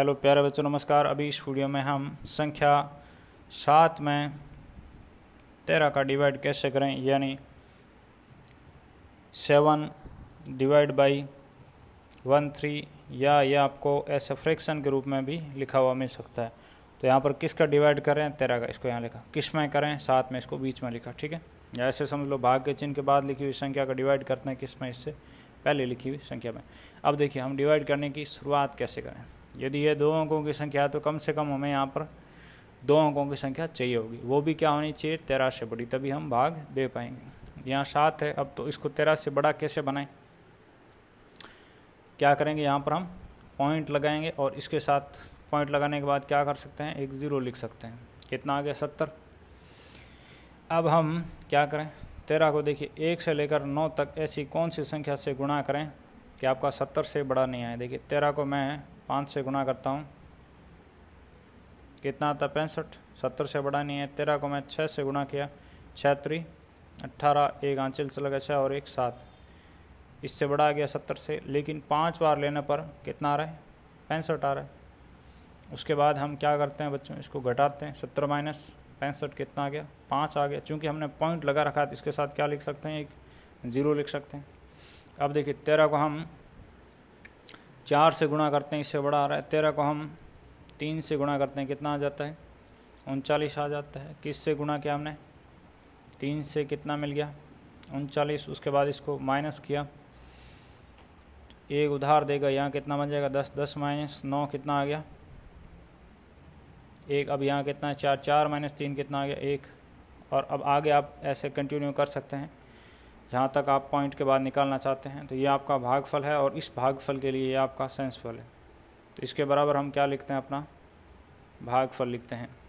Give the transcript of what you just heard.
hello प्यारे बच्चों नमस्कार अभी इस वीडियो में हम संख्या सात में तेरह का डिवाइड कैसे करें यानी seven divide by one three या ये आपको ऐसे फ्रैक्शन के रूप में भी लिखा हुआ मिल सकता है तो यहाँ पर किसका डिवाइड करें तेरह का इसको यहाँ लिखा किस में करें सात में इसको बीच में लिखा ठीक है या ऐसे समझ लो भाग के चिन्ह के बाद लिखी हुई संख्या का डिवाइड करते हैं किस में इससे पहले लिखी हुई संख्या में अब देखिए हम डिवाइड करने की शुरुआत कैसे करें यदि है दो अंकों की संख्या तो कम से कम हमें यहाँ पर दो अंकों की संख्या चाहिए होगी वो भी क्या होनी चाहिए तेरह से बड़ी तभी हम भाग दे पाएंगे यहाँ सात है अब तो इसको तेरह से बड़ा कैसे बनाएं क्या करेंगे यहाँ पर हम पॉइंट लगाएंगे और इसके साथ पॉइंट लगाने के बाद क्या कर सकते हैं एक ज़ीरो लिख सकते हैं कितना आ गया सत्तर अब हम क्या करें तेरह को देखिए एक से लेकर नौ तक ऐसी कौन सी संख्या से गुणा करें कि आपका सत्तर से बड़ा नहीं आए देखिए तेरह को मैं पाँच से गुना करता हूँ कितना आता पैंसठ सत्तर से बड़ा नहीं है तेरह को मैं छः से गुना किया छः त्री अट्ठारह एक आंचल से लगा छः और एक सात इससे बड़ा आ गया सत्तर से लेकिन पाँच बार लेने पर कितना आ रहा है पैंसठ आ रहा है उसके बाद हम क्या करते हैं बच्चों इसको घटाते हैं सत्तर माइनस पैंसठ कितना आ गया पाँच आ गया चूँकि हमने पॉइंट लगा रखा है तो इसके साथ क्या लिख सकते हैं एक ज़ीरो लिख सकते हैं अब देखिए तेरह को हम चार से गुणा करते हैं इससे बड़ा आ रहा है तेरह को हम तीन से गुणा करते हैं कितना आ जाता है उनचालीस आ जाता है किस से गुणा किया हमने तीन से कितना मिल गया उनचालीस उसके बाद इसको माइनस किया एक उधार देगा यहाँ कितना बन जाएगा दस दस माइनस नौ कितना आ गया एक अब यहाँ कितना है चार चार माइनस तीन कितना आ गया एक और अब आगे आप ऐसे कंटिन्यू कर सकते हैं जहाँ तक आप पॉइंट के बाद निकालना चाहते हैं तो ये आपका भागफल है और इस भागफल के लिए ये आपका सेंसफल है तो इसके बराबर हम क्या लिखते हैं अपना भागफल लिखते हैं